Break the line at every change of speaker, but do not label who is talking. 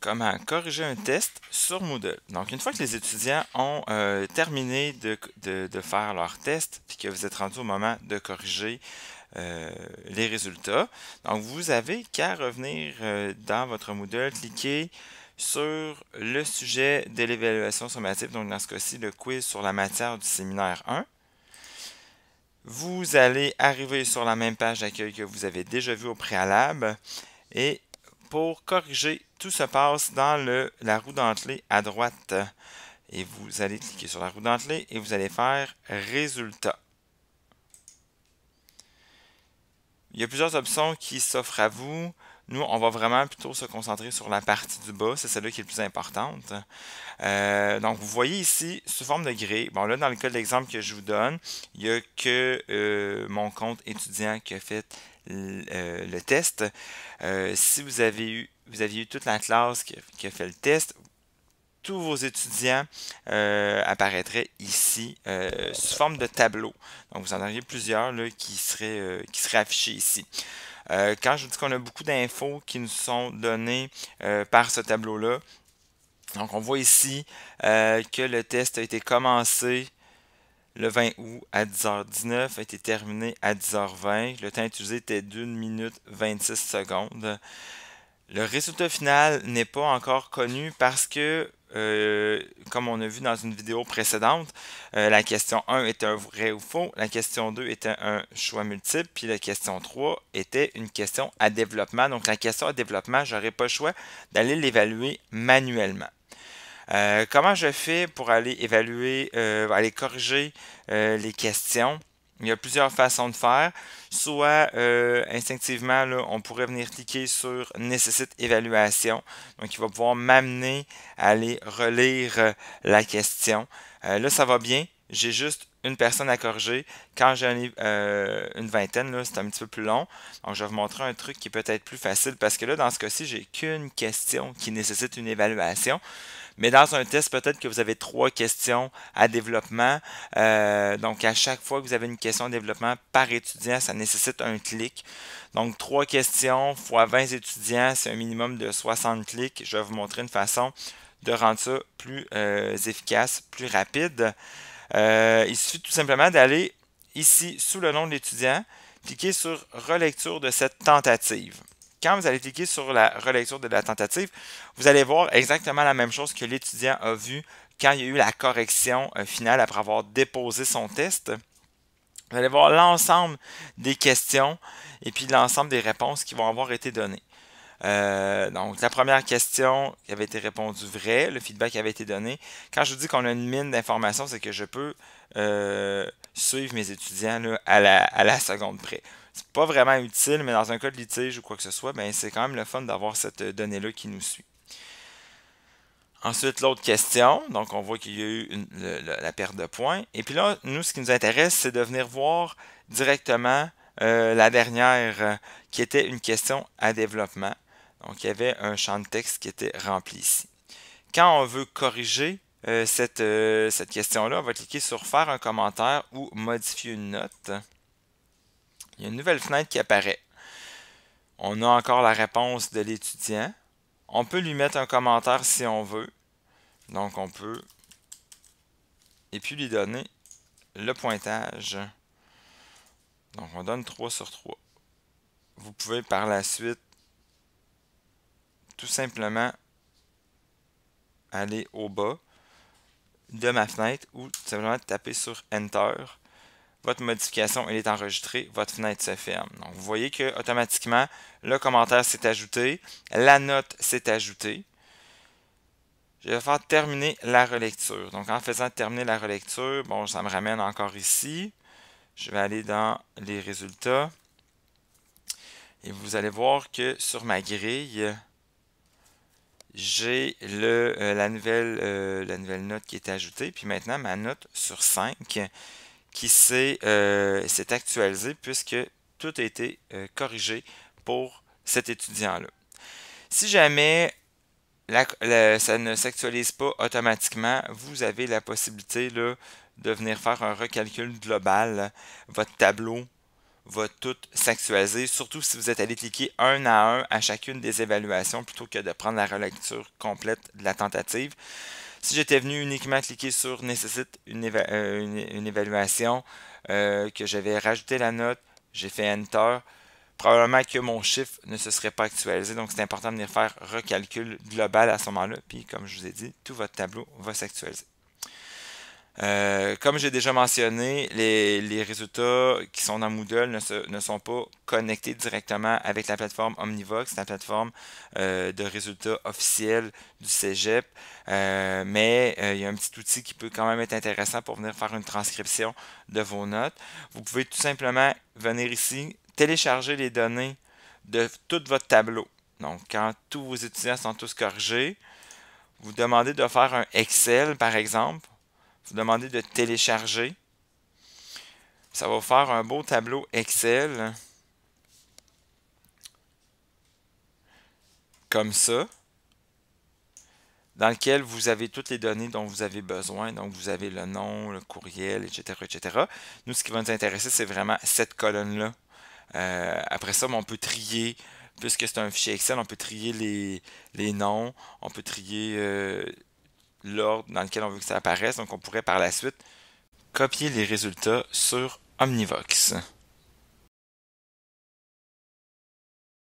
comment corriger un test sur Moodle. Donc, une fois que les étudiants ont euh, terminé de, faire leur test, puis que vous êtes rendu au moment de corriger euh, les résultats, donc vous avez qu'à revenir euh, dans votre Moodle, cliquer sur le sujet de l'évaluation sommative, donc dans ce cas-ci, le quiz sur la matière du séminaire 1. Vous allez arriver sur la même page d'accueil que vous avez déjà vue au préalable et pour corriger, tout se passe dans la roue dentelée à droite. Et vous allez cliquer sur la roue dentelée et vous allez faire Résultat. Il y a plusieurs options qui s'offrent à vous. Nous, on va vraiment plutôt se concentrer sur la partie du bas, c'est celle-là qui est la plus importante. Euh, donc, vous voyez ici, sous forme de gré. bon là, dans le cas de l'exemple que je vous donne, il n'y a que euh, mon compte étudiant qui a fait euh, le test. Euh, si vous avez eu, vous aviez eu toute la classe qui, a fait le test, tous vos étudiants euh, apparaîtraient ici sous forme de tableau. Donc vous en auriez plusieurs là, qui, seraient, qui seraient affichés ici. quand je vous dis qu'on a beaucoup d'infos qui nous sont données par ce tableau-là, donc on voit ici que le test a été commencé le 20 août à 10h19 a été terminé à 10h20. Le temps utilisé était d'une minute 26 secondes. Le résultat final n'est pas encore connu parce que, euh, comme on a vu dans une vidéo précédente, euh, la question 1 était un vrai ou faux, la question 2 était un choix multiple, puis la question 3 était une question à développement. Donc la question à développement, n'aurais pas le choix d'aller l'évaluer manuellement. Euh, comment je fais pour aller évaluer, euh, aller corriger euh, les questions? Il y a plusieurs façons de faire. Soit instinctivement, on pourrait venir cliquer sur Nécessite évaluation. Donc, il va pouvoir m'amener à aller relire la question. Euh, là, ça va bien. J'ai juste une personne à corriger. Quand j'ai euh, une vingtaine, c'est un petit peu plus long. Donc, je vais vous montrer un truc qui est peut-être plus facile parce que là, dans ce cas-ci, j'ai qu'une question qui nécessite une évaluation. Mais dans un test, peut-être que vous avez trois questions à développement. Euh, donc, à chaque fois que vous avez une question à développement par étudiant, ça nécessite un clic. Donc, trois questions fois 20 étudiants, c'est un minimum de 60 clics. Je vais vous montrer une façon de rendre ça plus euh, efficace, plus rapide. Euh, il suffit tout simplement d'aller ici sous le nom de l'étudiant, cliquer sur relecture de cette tentative. Quand vous allez cliquer sur la relecture de la tentative, vous allez voir exactement la même chose que l'étudiant a vu quand il y a eu la correction euh, finale après avoir déposé son test. Vous allez voir l'ensemble des questions et puis l'ensemble des réponses qui vont avoir été données. Euh, donc, la première question qui avait été répondue vraie, le feedback avait été donné. Quand je vous dis qu'on a une mine d'informations, c'est que je peux euh, suivre mes étudiants à, la, seconde près. C'est pas vraiment utile, mais dans un cas de litige ou quoi que ce soit, ben, c'est quand même le fun d'avoir cette donnée-là qui nous suit. Ensuite, l'autre question, donc on voit qu'il y a eu la perte de points. Et puis là, nous, ce qui nous intéresse, c'est de venir voir directement euh, la dernière, qui était une question à développement. Donc, il y avait un champ de texte qui était rempli ici. Quand on veut corriger euh, cette, euh, cette question-là, on va cliquer sur « Faire un commentaire » ou « Modifier une note ». Il y a une nouvelle fenêtre qui apparaît. On a encore la réponse de l'étudiant. On peut lui mettre un commentaire si on veut. Donc, on peut... Et puis lui donner le pointage. Donc, on donne 3 sur 3. Vous pouvez par la suite tout simplement aller au bas de ma fenêtre ou tout simplement taper sur Enter. Votre modification est enregistrée, votre fenêtre se ferme. Donc vous voyez que automatiquement le commentaire s'est ajouté, la note s'est ajoutée. Je vais faire terminer la relecture. Donc en faisant terminer la relecture, bon, ça me ramène encore ici. Je vais aller dans les résultats. Et vous allez voir que sur ma grille, j'ai euh, euh, la, nouvelle, note qui est ajoutée. Puis maintenant, ma note sur 5 qui euh, s'est actualisée puisque tout a été corrigé pour cet étudiant-là. Si jamais ça ne s'actualise pas automatiquement, vous avez la possibilité de venir faire un recalcul global, votre tableau va tout s'actualiser, surtout si vous êtes allé cliquer un à un à chacune des évaluations plutôt que de prendre la relecture complète de la tentative. Si j'étais venu uniquement cliquer sur nécessite une, euh, évaluation, euh, que j'avais rajouté la note, j'ai fait Enter, probablement que mon chiffre ne se serait pas actualisé. Donc, c'est important de venir faire recalcul global à ce moment-là. Puis, comme je vous ai dit, tout votre tableau va s'actualiser. Euh, comme j'ai déjà mentionné, les, résultats qui sont dans Moodle ne, sont pas connectés directement avec la plateforme Omnivox, la plateforme euh, de résultats officiels du Cégep. Euh, mais il y a un petit outil qui peut quand même être intéressant pour venir faire une transcription de vos notes. Vous pouvez tout simplement venir ici, télécharger les données de tout votre tableau. Donc, quand tous vos étudiants sont tous corrigés, vous demandez de faire un Excel, par exemple demander de télécharger. Ça va vous faire un beau tableau Excel. Comme ça. Dans lequel vous avez toutes les données dont vous avez besoin. Donc, vous avez le nom, le courriel, etc. etc. Nous, ce qui va nous intéresser, c'est vraiment cette colonne-là. Euh, après ça, on peut trier puisque c'est un fichier Excel, on peut trier les, noms, on peut trier euh, l'ordre dans lequel on veut que ça apparaisse. Donc, on pourrait par la suite copier les résultats sur Omnivox.